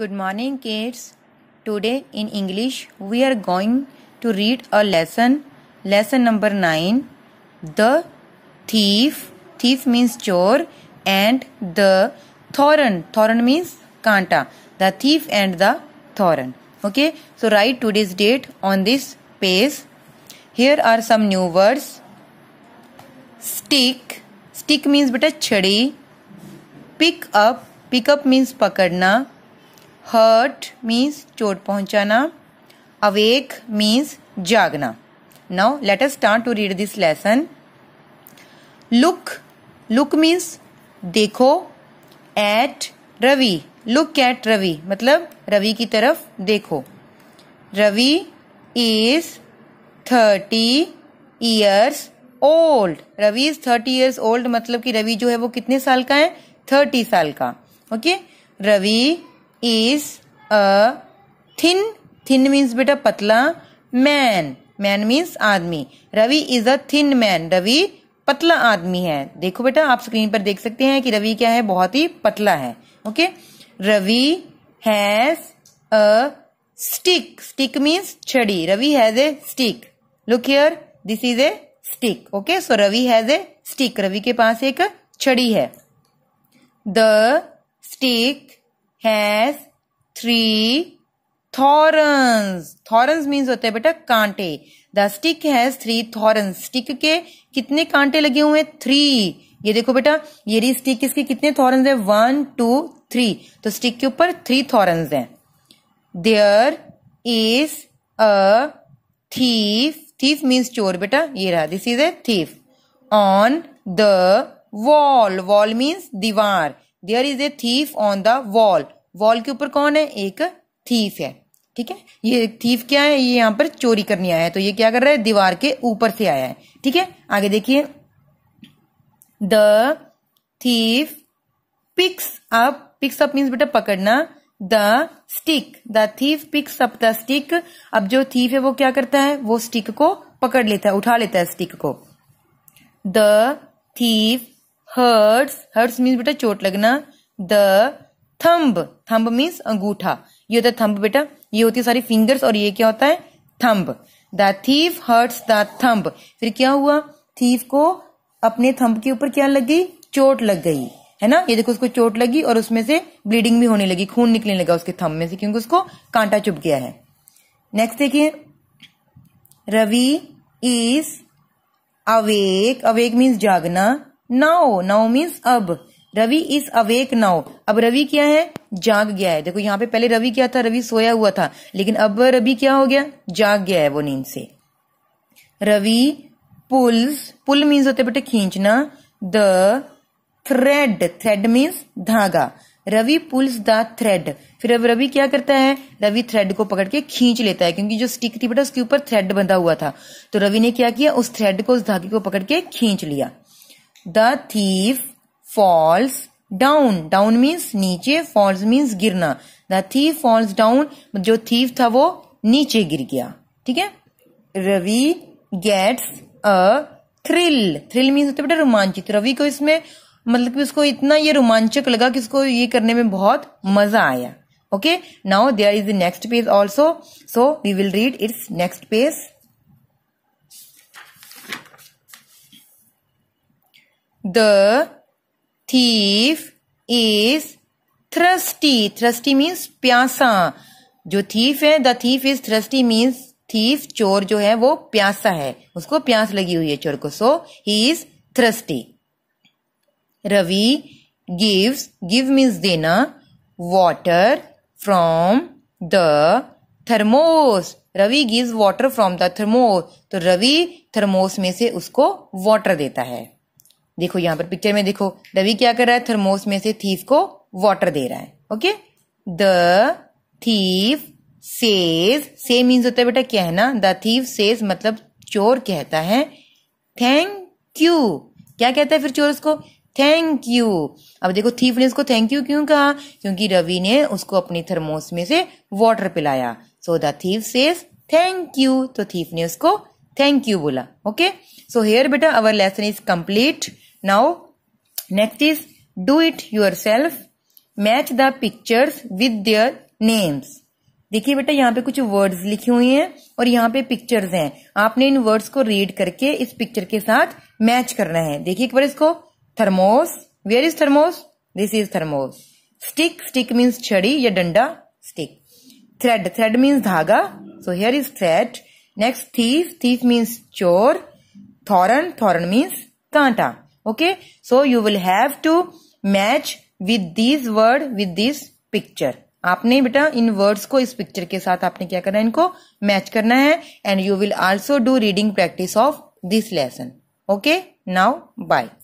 Good morning, kids. Today in English, we are going to read a lesson, lesson number 9 The Thief. Thief means chore, and the Thoran. Thoran means kanta. The thief and the Thoran. Okay, so write today's date on this page. Here are some new words stick. Stick means a chadi. Pick up. Pick up means pakadna. Hurt means चोट पहुंचाना awake means जागना now let us start to read this lesson look look means देखो at Ravi look at Ravi मतलब रवि की तरफ देखो Ravi is thirty years old Ravi is thirty years old मतलब कि रवि जो है वो कितने साल का है थर्टी साल का okay Ravi is a thin thin means बेटा पतला मैन मैन मीन्स आदमी Ravi is a thin man Ravi पतला आदमी है देखो बेटा आप स्क्रीन पर देख सकते हैं कि रवि क्या है बहुत ही पतला है okay Ravi has a stick stick means छड़ी Ravi has a stick look here this is a stick okay so Ravi has a stick Ravi के पास एक छड़ी है the stick has three thorns thorns means होते हैं बेटा कांटे the stick has three thorns stick के कितने कांटे लगे हुए हैं थ्री ये देखो बेटा ये रही स्टिक इसके कितने थॉरन्स है वन टू थ्री तो स्टिक के ऊपर थ्री थॉरन्स हैं there is a thief thief means चोर बेटा ये रहा this is a thief on the wall wall means दीवार there is a thief on the wall wall के ऊपर कौन है एक थीफ है ठीक है ये थीफ क्या है ये यहां पर चोरी करने आया है तो ये क्या कर रहा है दीवार के ऊपर से आया है ठीक है आगे देखिए the thief picks up picks up means बेटा पकड़ना the stick the thief picks up the stick अब जो थीफ है वो क्या करता है वो स्टिक को पकड़ लेता है उठा लेता है स्टिक को the thief hurts hurts means बेटा चोट लगना द थम्ब thumb मीन्स अंगूठा ये होता है thumb बेटा ये होती है सारी फिंगर्स और ये क्या होता है thumb the thief hurts the thumb फिर क्या हुआ थीफ को अपने थम्ब के ऊपर क्या लग गई चोट लग गई है ना ये देखो उसको चोट लगी और उसमें से ब्लीडिंग भी होने लगी खून निकलने लगा उसके थम में से क्योंकि उसको कांटा चुप गया है नेक्स्ट देखिए Ravi is awake awake means जागना नाउ नाउ मीन्स अब रवि इज अवेक नाउ अब रवि क्या है जाग गया है देखो यहाँ पे पहले रवि क्या था रवि सोया हुआ था लेकिन अब रवि क्या हो गया जाग गया है वो नींद से रवि पुल्स पुल मीन्स होते बेटे खींचना द थ्रेड थ्रेड मीन्स धागा रवि पुल्स द थ्रेड फिर अब रवि क्या करता है रवि थ्रेड को पकड़ के खींच लेता है क्योंकि जो स्टिक थी बेटा उसके ऊपर थ्रेड बंधा हुआ था तो रवि ने क्या किया उस थ्रेड को उस धागे को पकड़ के खींच लिया the thief falls down down means नीचे फॉल्स मीन्स गिरना द थीफ फॉल्स डाउन जो थीफ था वो नीचे गिर गया ठीक है Ravi gets a thrill thrill means होता बेटा रोमांचित रवि को इसमें मतलब कि उसको इतना ये रोमांचक लगा कि उसको ये करने में बहुत मजा आया okay now there is the next page also so we will read its next page The thief is thirsty thirsty means प्यासा जो थीफ है the thief is thirsty means thief चोर जो है वो प्यासा है उसको प्यास लगी हुई है चोर को so he is thirsty Ravi gives give means देना water from the thermos Ravi gives water from the thermos तो रवि थर्मोस में से उसको वाटर देता है देखो यहाँ पर पिक्चर में देखो रवि क्या कर रहा है थर्मोस में से थीफ को वाटर दे रहा है okay the thief says say means होता है बेटा क्या है ना द थीफ सेज मतलब चोर कहता है थैंक यू क्या कहता है फिर चोर उसको थैंक यू अब देखो थीफ ने उसको थैंक यू क्यों कहा क्योंकि रवि ने उसको अपनी थर्मोस में से वाटर पिलाया so the thief says thank you तो थीफ ने उसको थैंक यू बोला ओके सो हेयर बेटा our lesson is complete Now, next is do it yourself. Match the pictures with their names. देखिए बेटा यहाँ पे कुछ वर्ड्स लिखे हुए हैं और यहाँ पे पिक्चर्स हैं आपने इन वर्ड्स को रीड करके इस पिक्चर के साथ मैच करना है देखिए एक बार इसको thermos where is thermos this is thermos stick stick means छड़ी या डंडा स्टिक थ्रेड थ्रेड मीन्स धागा so here is thread next thief thief means चोर थॉरन थॉरन मीन्स कांटा okay so you will have to match with these word with this picture आपने बेटा इन words को इस पिक्चर के साथ आपने क्या करना है इनको मैच करना है and you will also do reading practice of this lesson okay now bye